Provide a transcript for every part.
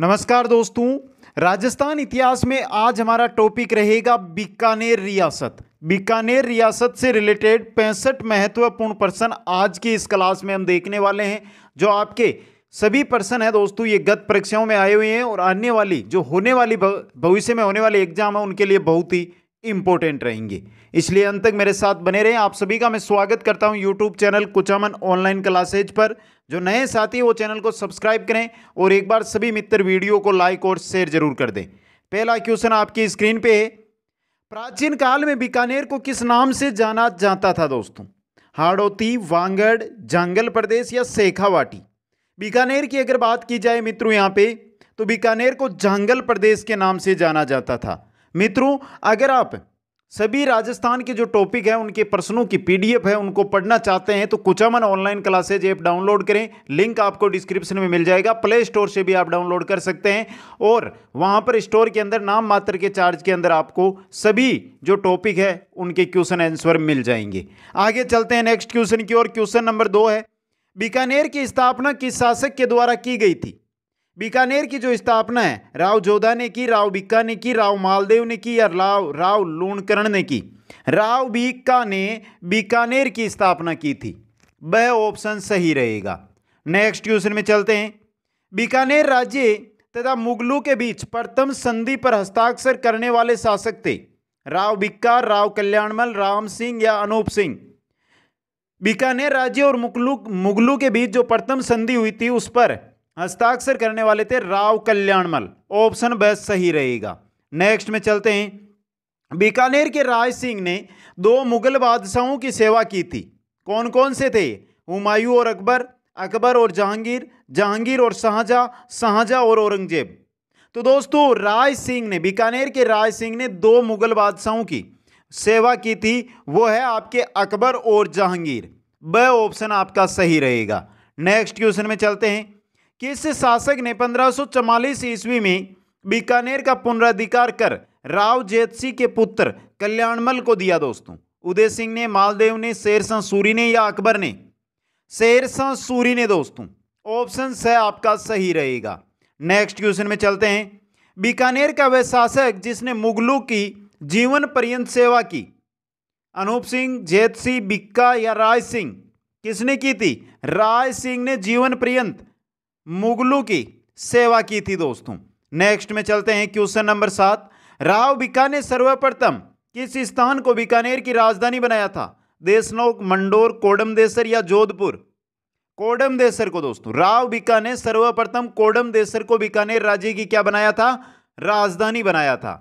नमस्कार दोस्तों राजस्थान इतिहास में आज हमारा टॉपिक रहेगा बीकानेर रियासत बीकानेर रियासत से रिलेटेड पैंसठ महत्वपूर्ण पर्सन आज की इस क्लास में हम देखने वाले हैं जो आपके सभी पर्सन है दोस्तों ये गत परीक्षाओं में आए हुए हैं और आने वाली जो होने वाली भविष्य में होने वाले एग्जाम है उनके लिए बहुत ही इंपॉर्टेंट रहेंगे इसलिए अंत तक मेरे साथ बने रहें आप सभी का मैं स्वागत करता हूँ YouTube channel Kuchaman online classes पर जो नए साथी वो चैनल को सब्सक्राइब करें और एक बार सभी मित्र वीडियो को लाइक और शेयर जरूर कर दें पहला क्वेश्चन आपकी स्क्रीन पे है प्राचीन काल में बीकानेर को किस नाम से जाना जाता था दोस्तों हाड़ोती वांगड़ जंगल प्रदेश या सेखावाटी बीकानेर की अगर बात की जाए मित्रों यहाँ पे तो बीकानेर को जंगल प्रदेश के नाम से जाना जाता था मित्रों अगर आप सभी राजस्थान के जो टॉपिक हैं उनके प्रश्नों की पीडीएफ है उनको पढ़ना चाहते हैं तो Kuchaman online classes app download करें लिंक आपको डिस्क्रिप्शन में मिल जाएगा प्ले स्टोर से भी आप डाउनलोड कर सकते हैं और वहां पर स्टोर के अंदर नाम मात्र के चार्ज के अंदर आपको सभी जो टॉपिक है उनके क्वेश्चन आंसर मिल जाएंगे आगे चलते हैं नेक्स्ट क्वेश्चन की ओर क्वेश्चन नंबर दो है बीकानेर की स्थापना किस शासक के द्वारा की गई थी बीकानेर की जो स्थापना है राव जोधा ने की राव बिक्का ने की राव मालदेव ने की या राव राव लूणकरण ने की राव बिक्का ने बीकानेर की स्थापना की थी वह ऑप्शन सही रहेगा नेक्स्ट क्वेश्चन में चलते हैं बीकानेर राज्य तथा मुगलों के बीच प्रथम संधि पर हस्ताक्षर करने वाले शासक थे राव बिक्का राव कल्याणमल राम सिंह या अनूप सिंह बीकानेर राज्य और मुगलू मुगलू के बीच जो प्रथम संधि हुई थी उस पर हस्ताक्षर करने वाले थे राव कल्याणमल ऑप्शन बेस्ट सही रहेगा नेक्स्ट में चलते हैं बीकानेर के राज सिंह ने दो मुगल बादशाहों की सेवा की थी कौन कौन से थे हुमायूं और अकबर अकबर और जहांगीर जहांगीर और शाहजहाँ शाहजहाँ और औरंगजेब तो दोस्तों राज सिंह ने बीकानेर के राज सिंह ने दो मुगल बादशाहों की सेवा की थी वो है आपके अकबर और जहांगीर ब ऑप्शन आपका सही रहेगा नेक्स्ट क्वेश्चन में चलते हैं किस शासक ने पंद्रह ईस्वी में बीकानेर का पुनराधिकार कर राव जेतसी के पुत्र कल्याणमल को दिया दोस्तों उदय सिंह ने मालदेव ने शेरशाह सूरी ने या अकबर ने शेरशाह सूरी ने दोस्तों ऑप्शन स आपका सही रहेगा नेक्स्ट क्वेश्चन में चलते हैं बीकानेर का वह शासक जिसने मुगलों की जीवन पर्यंत सेवा की अनूप सिंह जेत सिंह बिक्का या राय सिंह किसने की थी राय सिंह ने जीवन पर्यंत मुगलों की सेवा की थी दोस्तों नेक्स्ट में चलते हैं क्वेश्चन नंबर सात राव बीकानेर सर्वप्रथम किस स्थान को बीकानेर की राजधानी बनाया था देशनोक मंडोर कोडमदेसर या जोधपुर देसर को दोस्तों राव बीकानेर सर्वप्रथम कोडमदेसर को बीकानेर राज्य की क्या बनाया था राजधानी बनाया था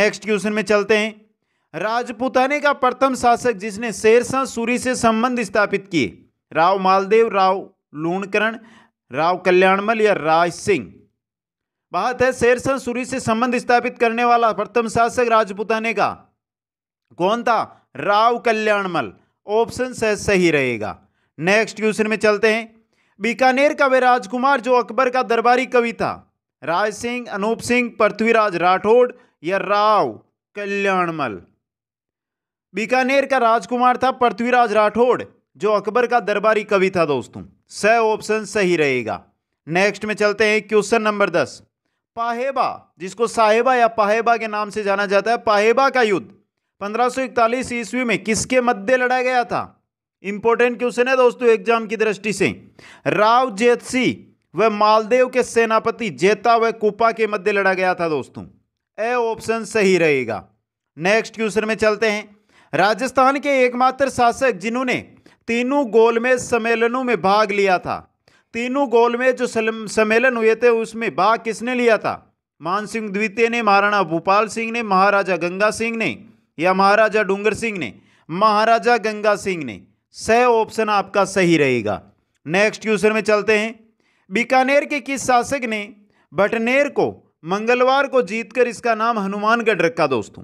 नेक्स्ट क्वेश्चन में चलते हैं राजपुताने का प्रथम शासक जिसने शेरशाह सूरी से संबंध स्थापित किए राव मालदेव राव लूणकरण राव कल्याणमल या राज सिंह बात है शेरसन सूरी से संबंध स्थापित करने वाला प्रथम शासक राजपुताने का कौन था राव कल्याणमल ऑप्शन सही रहेगा नेक्स्ट क्वेश्चन में चलते हैं बीकानेर का वे राजकुमार जो अकबर का दरबारी कवि था राज सिंह अनूप सिंह पृथ्वीराज राठौड़ या राव कल्याणमल बीकानेर का राजकुमार था पृथ्वीराज राठौड़ जो अकबर का दरबारी कवि था दोस्तों स ऑप्शन सही रहेगा नेक्स्ट में चलते हैं क्वेश्चन नंबर दस पाहेबा जिसको साहेबा या पाहेबा के नाम से जाना जाता है पाहेबा का युद्ध 1541 ईस्वी में किसके मध्य लड़ा गया था इंपॉर्टेंट क्वेश्चन है दोस्तों एग्जाम की दृष्टि से राव जेतसी व मालदेव के सेनापति जेता व कुपा के मध्य लड़ा गया था दोस्तों ए ऑप्शन सही रहेगा नेक्स्ट क्वेश्चन में चलते हैं राजस्थान के एकमात्र शासक जिन्होंने तीनों गोल में सम्मेलनों में भाग लिया था तीनों गोल में जो सम्मेलन हुए थे उसमें भाग किसने लिया था मान सिंह द्वितीय ने महाराणा भूपाल सिंह ने महाराजा गंगा सिंह ने या महाराजा डूंगर सिंह ने महाराजा गंगा सिंह ने सह ऑप्शन आपका सही रहेगा नेक्स्ट क्वेश्चन में चलते हैं बीकानेर के किस शासक ने बटनेर को मंगलवार को जीतकर इसका नाम हनुमानगढ़ रखा दोस्तों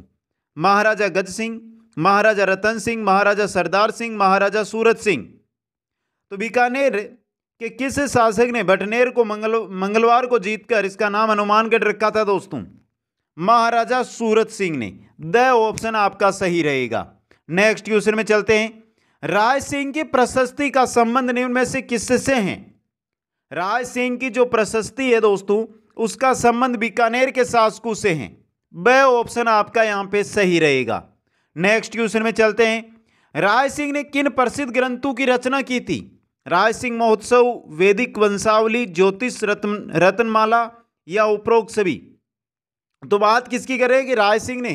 महाराजा गज सिंह महाराजा रतन सिंह महाराजा सरदार सिंह महाराजा सूरत सिंह तो बीकानेर के किस शासक ने बटनेर को मंगल मंगलवार को जीतकर इसका नाम हनुमानगढ़ रखा था दोस्तों महाराजा सूरत सिंह ने द ऑप्शन आपका सही रहेगा नेक्स्ट क्वेश्चन में चलते हैं राय सिंह की प्रशस्ति का संबंध निम्न में से किससे है राय सिंह की जो प्रशस्ति है दोस्तों उसका संबंध बीकानेर के शासकों से है ब ऑप्शन आपका यहां पे सही रहेगा नेक्स्ट क्वेश्चन में चलते हैं राय सिंह ने किन प्रसिद्ध ग्रंथों की रचना की थी राय सिंह महोत्सव वैदिक वंशावली ज्योतिष रत्न रत्नमाला या उपरोक्त सभी तो बात किसकी करें कि राय सिंह ने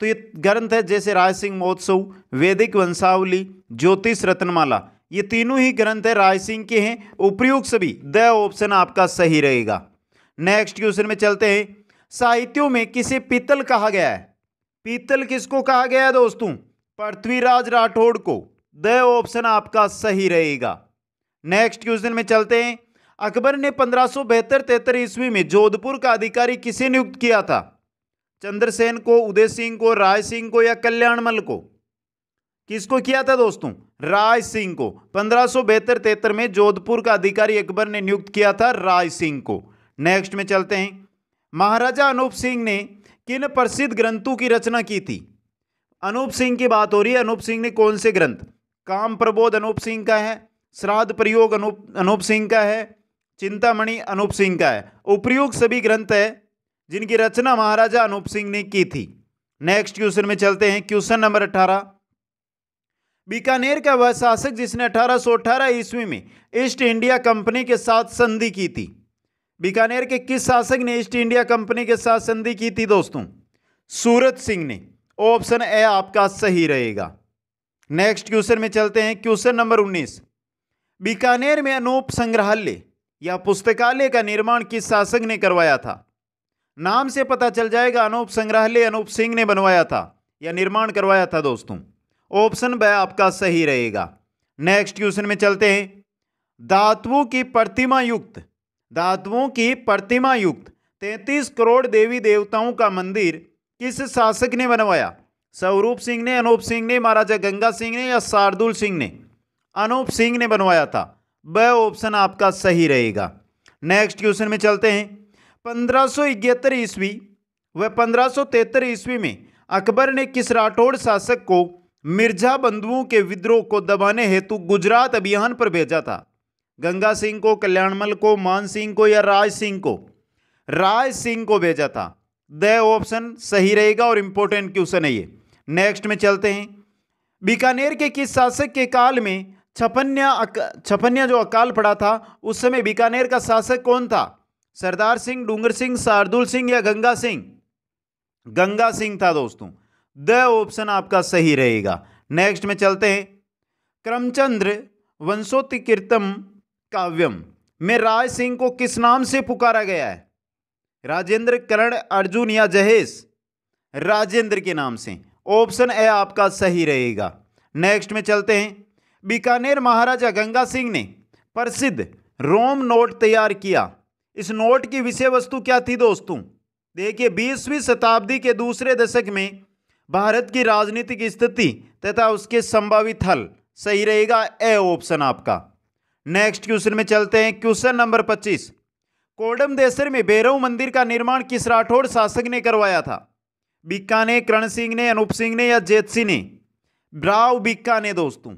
तो ये ग्रंथ है जैसे राय सिंह महोत्सव वैदिक वंशावली ज्योतिष रत्नमाला ये तीनों ही ग्रंथ है राय सिंह के हैं उपयुक्त सभी द ऑप्शन आपका सही रहेगा नेक्स्ट क्वेश्चन में चलते हैं साहित्यों में किसे पीतल कहा गया है पीतल किसको कहा गया है दोस्तों पृथ्वीराज राठौड़ को द ऑप्शन आपका सही रहेगा नेक्स्ट क्वेश्चन में चलते हैं अकबर ने पंद्रह सौ बेहतर तिहत्तर ईस्वी में जोधपुर का अधिकारी किसे नियुक्त किया था चंद्रसेन को उदय सिंह को राय सिंह को या कल्याणमल को किसको किया था दोस्तों राय सिंह को पंद्रह सौ बेहतर तेहतर में जोधपुर का अधिकारी अकबर ने नियुक्त किया था राय सिंह को नेक्स्ट में चलते हैं महाराजा अनूप सिंह ने किन प्रसिद्ध ग्रंथों की रचना की थी अनूप सिंह की बात हो रही है अनूप सिंह ने कौन से ग्रंथ काम प्रबोध अनूप सिंह का है श्राद्ध प्रयोग अनूप अनूप सिंह का है चिंतामणि अनूप सिंह का है उपयोग सभी ग्रंथ है जिनकी रचना महाराजा अनूप सिंह ने की थी नेक्स्ट क्वेश्चन में चलते हैं क्वेश्चन नंबर अठारह बीकानेर का वह शासक जिसने अठारह ईस्वी में ईस्ट इंडिया कंपनी के साथ संधि की थी बीकानेर के किस शासक ने ईस्ट इंडिया कंपनी के साथ संधि की थी दोस्तों सूरत सिंह ने ऑप्शन ए आपका सही रहेगा नेक्स्ट क्वेश्चन में चलते हैं क्वेश्चन नंबर 19 बीकानेर में अनूप संग्रहालय या पुस्तकालय का निर्माण किस शासक ने करवाया था नाम से पता चल जाएगा अनूप संग्रहालय अनूप सिंह ने बनवाया था या निर्माण करवाया था दोस्तों ऑप्शन ब आपका सही रहेगा नेक्स्ट क्वेश्चन में चलते हैं धातुओं की प्रतिमा युक्त धातुओं की प्रतिमा युक्त तैंतीस करोड़ देवी देवताओं का मंदिर किस शासक ने बनवाया स्वरूप सिंह ने अनूप सिंह ने महाराजा गंगा सिंह ने या शार्दुल सिंह ने अनूप सिंह ने बनवाया था वह ऑप्शन आपका सही रहेगा नेक्स्ट क्वेश्चन में चलते हैं पंद्रह सौ इकहत्तर ईस्वी व पंद्रह सौ ईस्वी में अकबर ने किस राठौड़ शासक को मिर्जा बंधुओं के विद्रोह को दबाने हेतु गुजरात अभियान पर भेजा था गंगा सिंह को कल्याणमल को मान सिंह को या राज सिंह को राज सिंह को भेजा था द ऑप्शन सही रहेगा और इंपॉर्टेंट क्वेश्चन है ये नेक्स्ट में चलते हैं बीकानेर के किस शासक के काल में छपन्या छपन्या जो अकाल पड़ा था उस समय बीकानेर का शासक कौन था सरदार सिंह डूंगर सिंह शार्दुल सिंह या गंगा सिंह गंगा सिंह था दोस्तों द ऑप्शन आपका सही रहेगा नेक्स्ट में चलते हैं क्रमचंद्र वंशोतिकीर्तम काव्यम में राज सिंह को किस नाम से पुकारा गया है राजेंद्र करण अर्जुन या जहेश राजेंद्र के नाम से ऑप्शन ए आपका सही रहेगा नेक्स्ट में चलते हैं बीकानेर महाराजा गंगा सिंह ने प्रसिद्ध रोम नोट तैयार किया इस नोट की विषय वस्तु क्या थी दोस्तों देखिए बीसवीं शताब्दी के दूसरे दशक में भारत की राजनीतिक स्थिति तथा उसके संभावित हल सही रहेगा ए ऑप्शन आपका नेक्स्ट क्वेश्चन में चलते हैं क्वेश्चन नंबर पच्चीस कोडमदेसर में भैरव मंदिर का निर्माण किस राठौड़ शासक ने करवाया था ने करण सिंह ने अनूप सिंह ने या जेत सिंह ने ब्राव बिक्का ने दोस्तों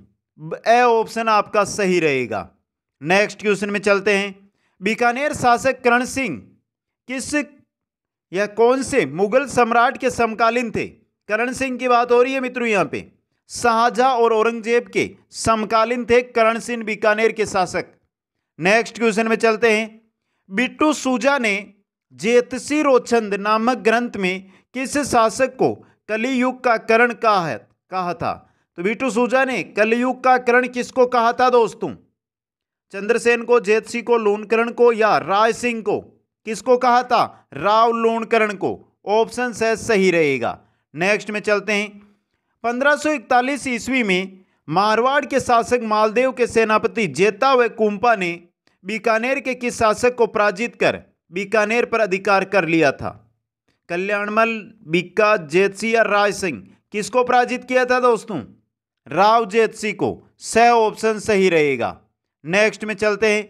ए ऑप्शन आपका सही रहेगा नेक्स्ट क्वेश्चन में चलते हैं बीकानेर शासक करण सिंह किस या कौन से मुगल सम्राट के समकालीन थे करण सिंह की बात हो रही है मित्रों यहाँ पे शाहजहां और औरंगजेब के समकालीन थे करण सिंह बीकानेर के शासक नेक्स्ट क्वेश्चन में चलते हैं बिट्टू सूजा ने जेतसी रोचंद नामक ग्रंथ में किस शासक को कलयुग का करण कहा है कहा था तो बिट्टू सूजा ने कलयुग का करण किसको कहा था दोस्तों चंद्रसेन को जेतसी को लोनकरण को या राय सिंह को किसको कहा था राव लोनकरण को ऑप्शन सही रहेगा नेक्स्ट में चलते हैं 1541 ईस्वी में मारवाड़ के शासक मालदेव के सेनापति जेता व कुंपा ने बीकानेर के किस शासक को पराजित कर बीकानेर पर अधिकार कर लिया था कल्याणमल बिक्का जेतसी या राज सिंह किसको पराजित किया था दोस्तों राव जेतसी को स ऑप्शन सही रहेगा नेक्स्ट में चलते हैं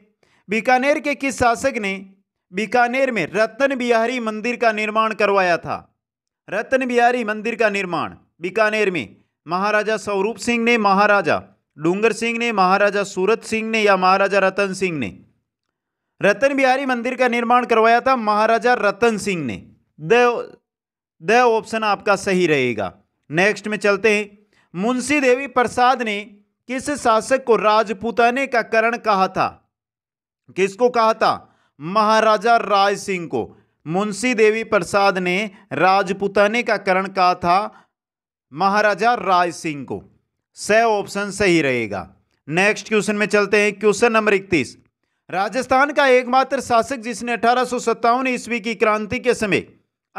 बीकानेर के किस शासक ने बीकानेर में रत्न बिहारी मंदिर का निर्माण करवाया था रत्न बिहारी मंदिर का निर्माण बीकानेर में महाराजा स्वरूप सिंह ने महाराजा डूंगर सिंह ने महाराजा सूरत सिंह ने या महाराजा रतन सिंह ने रतन बिहारी मंदिर का निर्माण करवाया था महाराजा रतन सिंह ने द ऑप्शन आपका सही रहेगा नेक्स्ट में चलते हैं मुंशी देवी प्रसाद ने किस शासक को राजपुताने का करण कहा था किसको कहा था महाराजा राज सिंह को मुंशी देवी प्रसाद ने राजपुताने का करण कहा था महाराजा राज सिंह को सह ऑप्शन सही रहेगा नेक्स्ट क्वेश्चन में चलते हैं क्वेश्चन नंबर इकतीस राजस्थान का एकमात्र शासक जिसने अठारह ईस्वी की क्रांति के समय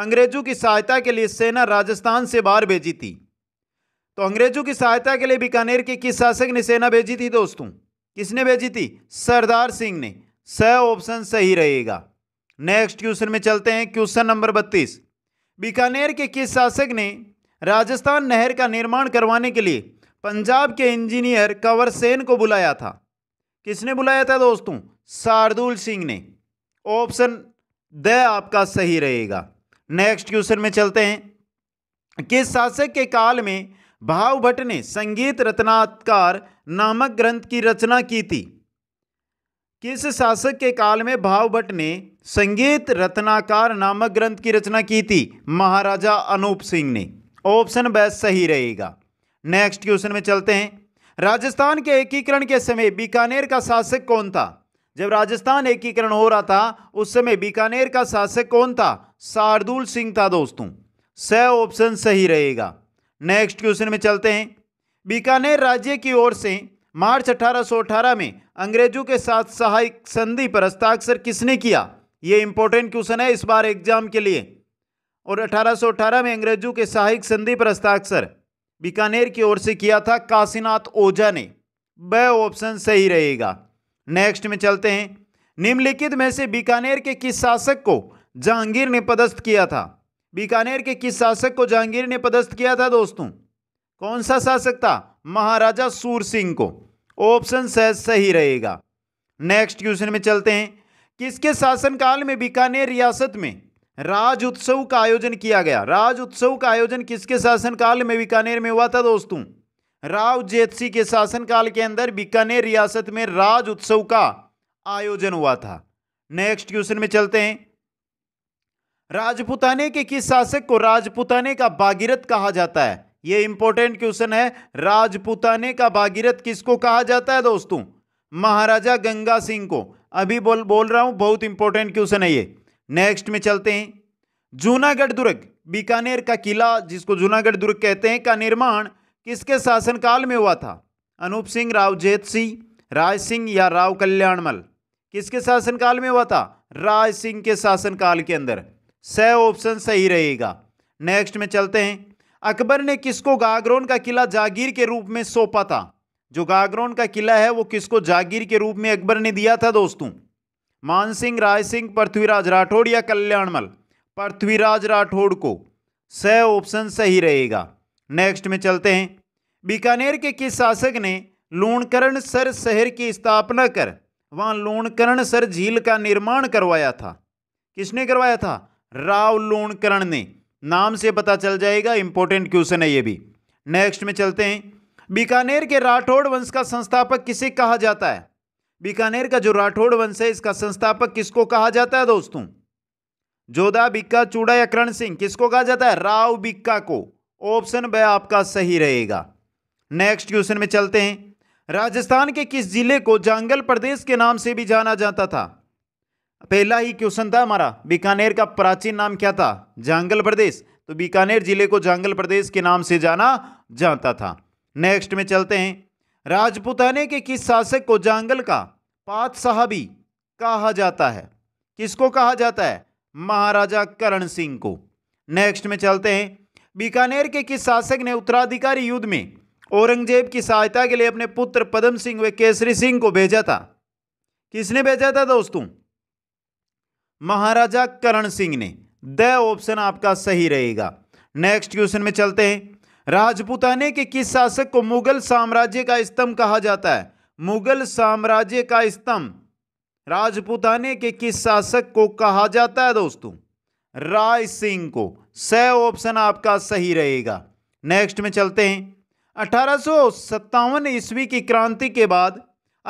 अंग्रेजों की सहायता के लिए सेना राजस्थान से बाहर भेजी थी तो अंग्रेजों की सहायता के लिए बीकानेर के किस शासक ने सेना भेजी थी दोस्तों किसने भेजी थी सरदार सिंह ने स ऑप्शन सही रहेगा नेक्स्ट क्वेश्चन में चलते हैं क्वेश्चन नंबर बत्तीस बीकानेर के किस शासक ने राजस्थान नहर का निर्माण करवाने के लिए पंजाब के इंजीनियर कंवर सेन को बुलाया था किसने बुलाया था दोस्तों शार्दुल सिंह ने ऑप्शन द आपका सही रहेगा नेक्स्ट क्वेश्चन में चलते हैं किस शासक के काल में भाव भट्ट ने संगीत रत्नाकार नामक ग्रंथ की रचना की थी किस शासक के काल में भाव भट्ट ने संगीत रत्नाकार नामक ग्रंथ की रचना की थी महाराजा अनूप सिंह ने ऑप्शन ब सही रहेगा नेक्स्ट क्वेश्चन में चलते हैं राजस्थान के एकीकरण के समय बीकानेर का शासक कौन था जब राजस्थान एकीकरण हो रहा था उस समय बीकानेर का शासक कौन था शार्दुल सिंह था दोस्तों स ऑप्शन सही रहेगा नेक्स्ट क्वेश्चन में चलते हैं बीकानेर राज्य की ओर से मार्च 1818 में अंग्रेजों के साथ सहायक संधि पर हस्ताक्षर किसने किया ये इंपॉर्टेंट क्वेश्चन है इस बार एग्जाम के लिए और 1818 में अंग्रेजों के सहायक संधि पर हस्ताक्षर बीकानेर की ओर से किया था काशीनाथ ओझा ने वह ऑप्शन सही रहेगा नेक्स्ट में चलते हैं निम्नलिखित में से बीकानेर के किस शासक को जहांगीर ने पदस्थ किया था बीकानेर के किस शासक को जहांगीर ने पदस्थ किया था दोस्तों कौन सा शासक था महाराजा सूर सिंह को ऑप्शन सही रहेगा नेक्स्ट क्वेश्चन में चलते हैं किसके शासनकाल में बीकानेर रियासत में राज उत्सव का आयोजन किया गया राज उत्सव का आयोजन किसके शासनकाल में बीकानेर में हुआ था दोस्तों राव जेतसी के शासनकाल के अंदर बीकानेर रियासत में राज उत्सव का आयोजन हुआ था नेक्स्ट क्वेश्चन में चलते हैं राजपुताने के किस शासक को राजपुताने का बागीरथ कहा जाता है यह इंपॉर्टेंट क्वेश्चन है राजपुताने का बागीरथ किसको कहा जाता है दोस्तों महाराजा गंगा सिंह को अभी बोल बोल रहा हूं बहुत इंपॉर्टेंट क्वेश्चन है यह नेक्स्ट में चलते हैं जूनागढ़ दुर्ग बीकानेर का किला जिसको जूनागढ़ दुर्ग कहते हैं का निर्माण किसके शासनकाल में हुआ था अनूप सिंह राव जेत सिंह राज सिंह या राव कल्याणमल किसके शासनकाल में हुआ था राज सिंह के शासनकाल के अंदर स ऑप्शन सही रहेगा नेक्स्ट में चलते हैं अकबर ने किसको गागरोन का किला जागीर के रूप में सौंपा था जो गागरोन का किला है वो किसको जागीर के रूप में अकबर ने दिया था दोस्तों मानसिंह राय सिंह पृथ्वीराज राठौड़ या कल्याणमल पृथ्वीराज राठौड़ को स ऑप्शन सही रहेगा नेक्स्ट में चलते हैं बीकानेर के किस शासक ने लूणकरण सर शहर की स्थापना कर वहाँ लूणकरण सर झील का निर्माण करवाया था किसने करवाया था राव लूणकरण ने नाम से पता चल जाएगा इंपॉर्टेंट क्वेश्चन है ये भी नेक्स्ट में चलते हैं बीकानेर के राठौड़ वंश का संस्थापक किसे कहा जाता है बीकानेर का जो राठौड़ वंश है इसका संस्थापक किसको कहा जाता है दोस्तों जोधा बिक्का चूड़ा या करण सिंह किसको कहा जाता है राव बिक्का को ऑप्शन ब आपका सही रहेगा नेक्स्ट क्वेश्चन में चलते हैं राजस्थान के किस जिले को जांगल प्रदेश के नाम से भी जाना जाता था पहला ही क्वेश्चन था हमारा बीकानेर का प्राचीन नाम क्या था जांगल प्रदेश तो बीकानेर जिले को जांगल प्रदेश के नाम से जाना जाता था नेक्स्ट में चलते हैं राजपुताने के किस शासक को जांगल का पात साहबी कहा जाता है किसको कहा जाता है महाराजा करण सिंह को नेक्स्ट में चलते हैं बीकानेर के किस शासक ने उत्तराधिकारी युद्ध में औरंगजेब की सहायता के लिए अपने पुत्र पदम सिंह व केसरी सिंह को भेजा था किसने भेजा था दोस्तों महाराजा करण सिंह ने द ऑप्शन आपका सही रहेगा नेक्स्ट क्वेश्चन में चलते हैं राजपूताने के किस शासक को मुगल साम्राज्य का स्तंभ कहा जाता है मुगल साम्राज्य का स्तंभ राजपूताने के किस शासक को कहा जाता है दोस्तों राय सिंह को स ऑप्शन आपका सही रहेगा नेक्स्ट में चलते हैं अठारह ईस्वी की क्रांति के बाद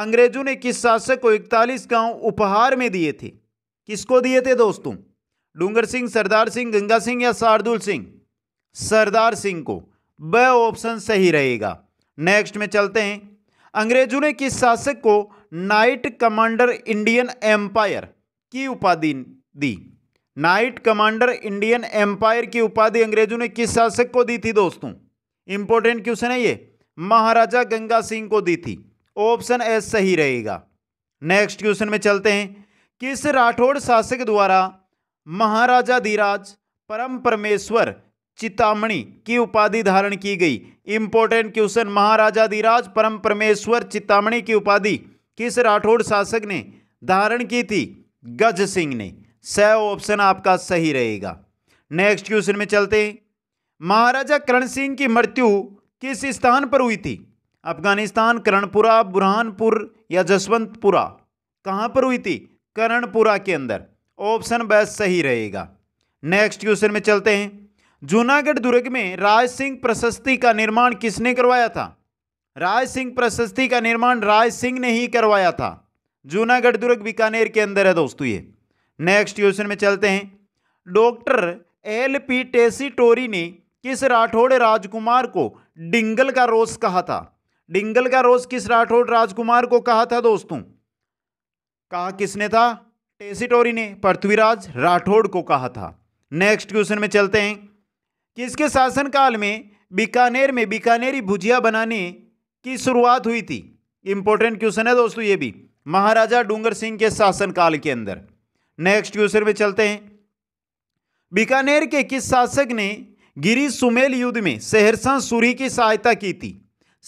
अंग्रेजों ने किस शासक को 41 गांव उपहार में दिए थे किसको दिए थे दोस्तों डूंगर सिंह सरदार सिंह गंगा सिंह या शार्दुल सिंह सरदार सिंह को ब ऑप्शन सही रहेगा नेक्स्ट में चलते हैं अंग्रेजों ने किस शासक को नाइट कमांडर इंडियन एम्पायर की उपाधि दी नाइट कमांडर इंडियन एम्पायर की उपाधि अंग्रेजों ने किस शासक को दी थी दोस्तों इंपॉर्टेंट क्वेश्चन है ये महाराजा गंगा सिंह को दी थी ऑप्शन एस सही रहेगा नेक्स्ट क्वेश्चन में चलते हैं किस राठौड़ शासक द्वारा महाराजा धीराज परम परमेश्वर चितामणि की उपाधि धारण की गई इंपॉर्टेंट क्वेश्चन महाराजा धीराज परम परमेश्वर चितामणि की उपाधि किस राठौड़ शासक ने धारण की थी गज सिंह ने स ऑप्शन आपका सही रहेगा नेक्स्ट क्वेश्चन में चलते हैं महाराजा करण सिंह की मृत्यु किस स्थान पर हुई थी अफगानिस्तान करणपुरा बुरहानपुर या जसवंतपुरा कहाँ पर हुई थी करणपुरा के अंदर ऑप्शन बस सही रहेगा नेक्स्ट क्वेश्चन में चलते हैं जूनागढ़ दुर्ग में राज सिंह प्रशस्ति का निर्माण किसने करवाया था राज सिंह प्रशस्ति का निर्माण राज सिंह ने ही करवाया था जूनागढ़ दुर्ग बीकानेर के अंदर है दोस्तों ये नेक्स्ट क्वेश्चन में चलते हैं doctor L P Tessitori ने किस राठौड़ राजकुमार को डिंगल का रोस कहा था डिंगल का रोस किस राठौड़ राजकुमार को कहा था दोस्तों कहा किसने था टेसी टोरी ने पृथ्वीराज राठौड़ को कहा था नेक्स्ट क्वेश्चन में चलते हैं कि इसके शासनकाल में बीकानेर में बीकानेरी भुजिया बनाने की शुरुआत हुई थी इंपॉर्टेंट क्वेश्चन है दोस्तों ये भी महाराजा डूंगर सिंह के शासनकाल के अंदर नेक्स्ट क्वेश्चन में चलते हैं बीकानेर के किस शासक ने गिरी सुमेल युद्ध में सहरसा सूरी की सहायता की थी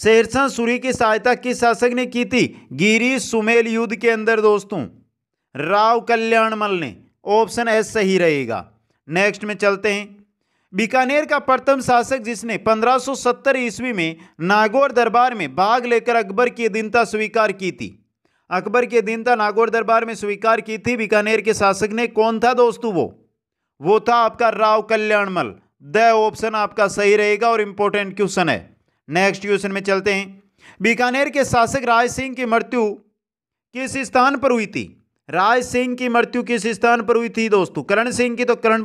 सहरसा सूरी की सहायता किस शासक ने की थी गिरी सुमेल युद्ध के अंदर दोस्तों राव कल्याणमल ने ऑप्शन एस सही रहेगा नेक्स्ट में चलते हैं बीकानेर का प्रथम शासक जिसने 1570 ईस्वी में नागौर दरबार में भाग लेकर अकबर की अधीनता स्वीकार की थी अकबर की अधीनता नागौर दरबार में स्वीकार की थी बीकानेर के शासक ने कौन था दोस्तों वो वो था आपका राव कल्याणमल द ऑप्शन आपका सही रहेगा और इंपॉर्टेंट क्वेश्चन है नेक्स्ट क्वेश्चन में चलते हैं बीकानेर के शासक राज सिंह की मृत्यु किस स्थान पर हुई थी राज सिंह की मृत्यु किस स्थान पर हुई थी दोस्तों करण सिंह की तो करण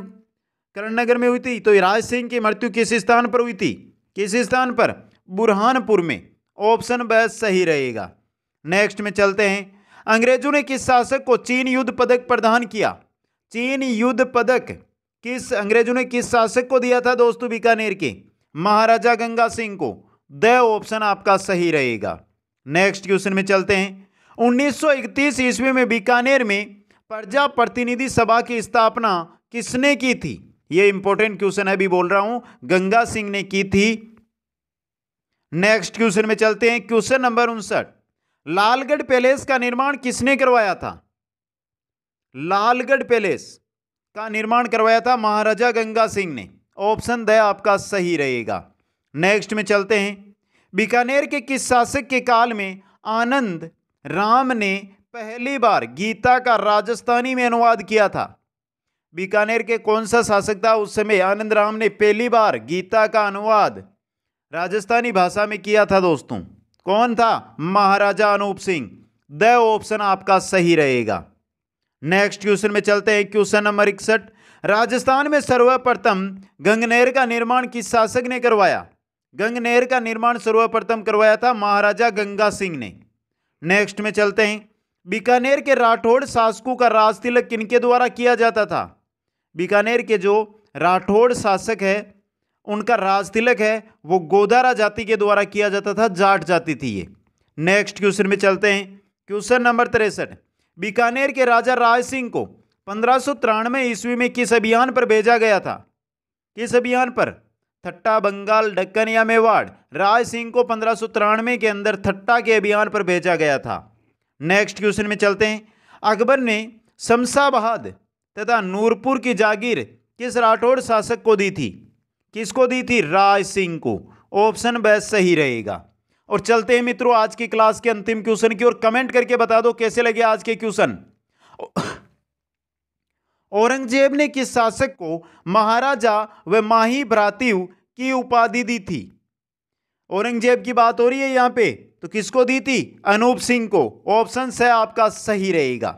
करणनगर में हुई थी तो राज सिंह की मृत्यु किस स्थान पर हुई थी किस स्थान पर बुरहानपुर में ऑप्शन ब सही रहेगा नेक्स्ट में चलते हैं अंग्रेजों ने किस शासक को चीन युद्ध पदक प्रदान किया चीन युद्ध पदक किस अंग्रेजों ने किस शासक को दिया था दोस्तों बीकानेर के महाराजा गंगा सिंह को द ऑप्शन आपका सही रहेगा नेक्स्ट क्वेश्चन में चलते हैं 1931 ईस्वी में बीकानेर में प्रजा प्रतिनिधि सभा की स्थापना किसने की थी ये इंपॉर्टेंट क्वेश्चन है अभी बोल रहा हूं गंगा सिंह ने की थी नेक्स्ट क्वेश्चन में चलते हैं क्वेश्चन नंबर उनसठ लालगढ़ पैलेस का निर्माण किसने करवाया था लालगढ़ पैलेस का निर्माण करवाया था महाराजा गंगा सिंह ने ऑप्शन द आपका सही रहेगा नेक्स्ट में चलते हैं बीकानेर के किस शासक के काल में आनंद राम ने पहली बार गीता का राजस्थानी में अनुवाद किया था बीकानेर के कौन सा शासक था उस समय आनंद राम ने पहली बार गीता का अनुवाद राजस्थानी भाषा में किया था दोस्तों कौन था महाराजा अनूप सिंह द ऑप्शन आपका सही रहेगा नेक्स्ट क्वेश्चन में चलते हैं क्वेश्चन नंबर इकसठ राजस्थान में सर्वप्रथम गंगनेर का निर्माण किस शासक ने करवाया गंगनेर का निर्माण सर्वप्रथम करवाया था महाराजा गंगा सिंह ने नेक्स्ट में चलते हैं बीकानेर के राठौड़ शासकों का राज तिलक किनके द्वारा किया जाता था बीकानेर के जो राठौड़ शासक है उनका राज तिलक है वो गोदारा जाति के द्वारा किया जाता था जाट जाति थी ये नेक्स्ट क्वेश्चन में चलते हैं क्वेश्चन नंबर तिरसठ बीकानेर के राजा राज सिंह को पंद्रह सौ ईस्वी में किस अभियान पर भेजा गया था किस अभियान पर थट्टा बंगाल डक्कन या मेवाड़ राज सिंह को पंद्रह के अंदर थट्टा के अभियान पर भेजा गया था नेक्स्ट क्वेश्चन में चलते हैं अकबर ने शमशाबाद तथा नूरपुर की जागीर किस राठौड़ शासक को दी थी किसको दी थी राज सिंह को ऑप्शन बेस्ट सही रहेगा और चलते हैं मित्रों आज की क्लास के अंतिम क्वेश्चन की ओर कमेंट करके बता दो कैसे लगे आज के क्वेश्चन औरंगजेब ने किस शासक को महाराजा व माही भ्रातिव की उपाधि दी थी औरंगजेब की बात हो रही है यहां पे तो किसको दी थी अनूप सिंह को ऑप्शन स आपका सही रहेगा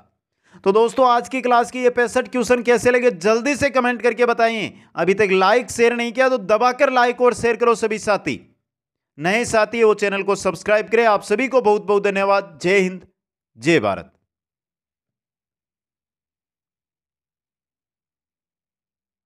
तो दोस्तों आज की क्लास की ये पैंसठ क्वेश्चन कैसे लगे जल्दी से कमेंट करके बताइए अभी तक लाइक शेयर नहीं किया तो दबाकर लाइक और शेयर करो सभी साथी नए साथी वो चैनल को सब्सक्राइब करें आप सभी को बहुत बहुत धन्यवाद जय हिंद जय भारत